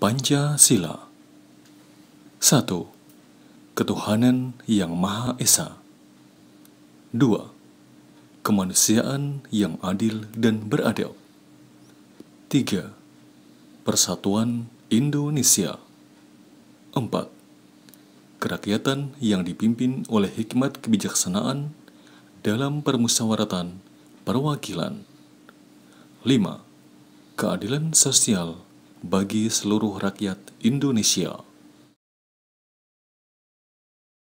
Pancasila 1. Ketuhanan yang Maha Esa 2. Kemanusiaan yang adil dan beradab 3. Persatuan Indonesia 4. Kerakyatan yang dipimpin oleh hikmat kebijaksanaan dalam permusyawaratan perwakilan 5. Keadilan sosial bagi seluruh rakyat Indonesia.